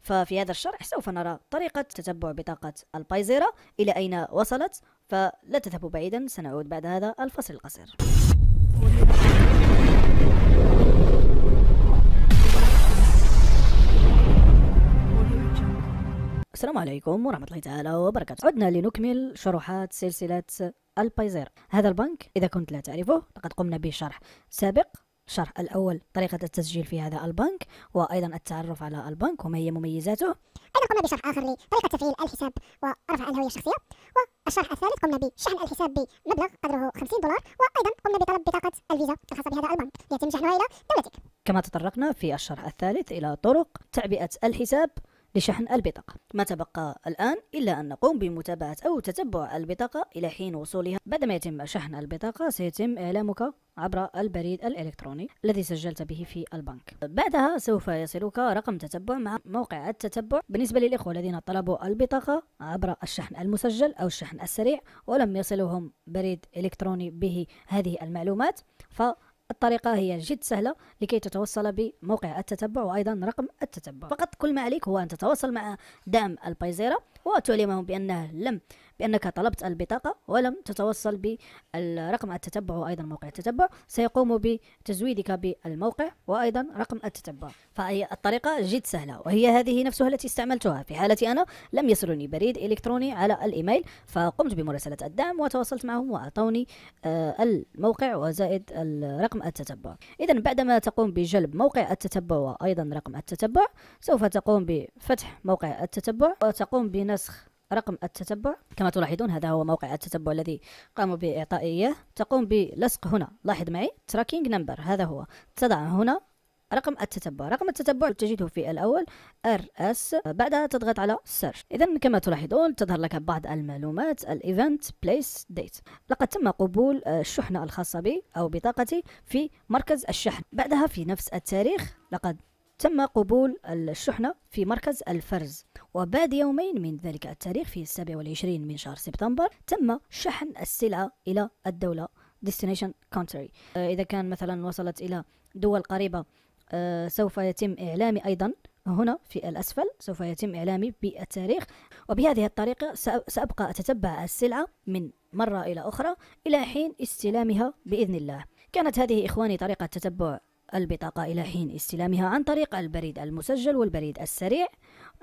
ففي هذا الشرح سوف نرى طريقة تتبع بطاقة البايزيرا إلى أين وصلت فلا تذهبوا بعيدا سنعود بعد هذا الفصل القصير السلام عليكم ورحمة الله تعالى وبركاته عدنا لنكمل شروحات سلسلة البايزير هذا البنك إذا كنت لا تعرفه لقد قمنا بشرح سابق شرح الأول طريقة التسجيل في هذا البنك وأيضا التعرف على البنك وما هي مميزاته أيضا قمنا بشرح آخر لطريقة تفعيل الحساب ورفع الهوية الشخصية والشرح الثالث قمنا بشحن الحساب بمبلغ قدره 50 دولار وأيضا قمنا بطلب بطاقة الفيزا الخاصة بهذا البنك ليتم شحنها إلى دولتك كما تطرقنا في الشرح الثالث إلى طرق تعبئة الحساب لشحن البطاقة ما تبقى الآن إلا أن نقوم بمتابعة أو تتبع البطاقة إلى حين وصولها بعدما يتم شحن البطاقة سيتم إعلامك عبر البريد الإلكتروني الذي سجلت به في البنك بعدها سوف يصلك رقم تتبع مع موقع التتبع بالنسبة للإخوة الذين طلبوا البطاقة عبر الشحن المسجل أو الشحن السريع ولم يصلهم بريد إلكتروني به هذه المعلومات ف الطريقة هي جد سهلة لكي تتوصل بموقع التتبع وأيضا رقم التتبع فقط كل ما عليك هو أن تتواصل مع دعم البيزيرا وتعلمهم بأنه لم بأنك طلبت البطاقة ولم تتوصل برقم التتبع وأيضا موقع التتبع سيقوم بتزويدك بالموقع وأيضا رقم التتبع فهي الطريقة جد سهلة وهي هذه نفسها التي استعملتها في حالتي أنا لم يصلني بريد إلكتروني على الإيميل فقمت بمراسلة الدعم وتواصلت معهم وأعطوني آه، الموقع وزائد رقم التتبع إذا بعدما تقوم بجلب موقع التتبع وأيضا رقم التتبع سوف تقوم بفتح موقع التتبع وتقوم بنسخ رقم التتبع كما تلاحظون هذا هو موقع التتبع الذي قاموا بإعطائيه تقوم بلصق هنا لاحظ معي تراكينج نمبر هذا هو تضع هنا رقم التتبع رقم التتبع تجده في الأول RS بعدها تضغط على Search إذا كما تلاحظون تظهر لك بعض المعلومات الإيفنت بليس ديت لقد تم قبول آه، الشحنة الخاصة بي أو بطاقتي في مركز الشحن بعدها في نفس التاريخ لقد تم قبول الشحنة في مركز الفرز وبعد يومين من ذلك التاريخ في 27 من شهر سبتمبر تم شحن السلعة إلى الدولة destination country آه، إذا كان مثلا وصلت إلى دول قريبة آه، سوف يتم إعلامي أيضا هنا في الأسفل سوف يتم إعلامي بالتاريخ وبهذه الطريقة سأبقى أتتبع السلعة من مرة إلى أخرى إلى حين استلامها بإذن الله كانت هذه إخواني طريقة تتبع البطاقة إلى حين استلامها عن طريق البريد المسجل والبريد السريع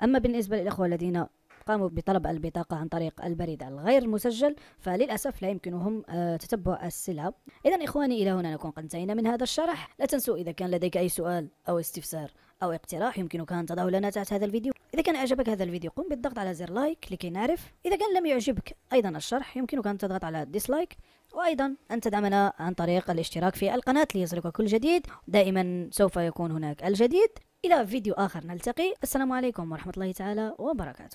أما بالنسبة للإخوة الذين قاموا بطلب البطاقة عن طريق البريد الغير مسجل فللأسف لا يمكنهم آه، تتبع السلعة إذا إخواني إلى هنا نكون قد انتهينا من هذا الشرح لا تنسوا إذا كان لديك أي سؤال أو استفسار أو اقتراح يمكنك أن تضعه لنا تحت هذا الفيديو إذا كان أعجبك هذا الفيديو قم بالضغط على زر لايك لكي نعرف إذا كان لم يعجبك أيضا الشرح يمكنك أن تضغط على ديسلايك وأيضا أن تدعمنا عن طريق الاشتراك في القناة ليصلك كل جديد دائما سوف يكون هناك الجديد إلى فيديو آخر نلتقي السلام عليكم ورحمة الله تعالى وبركاته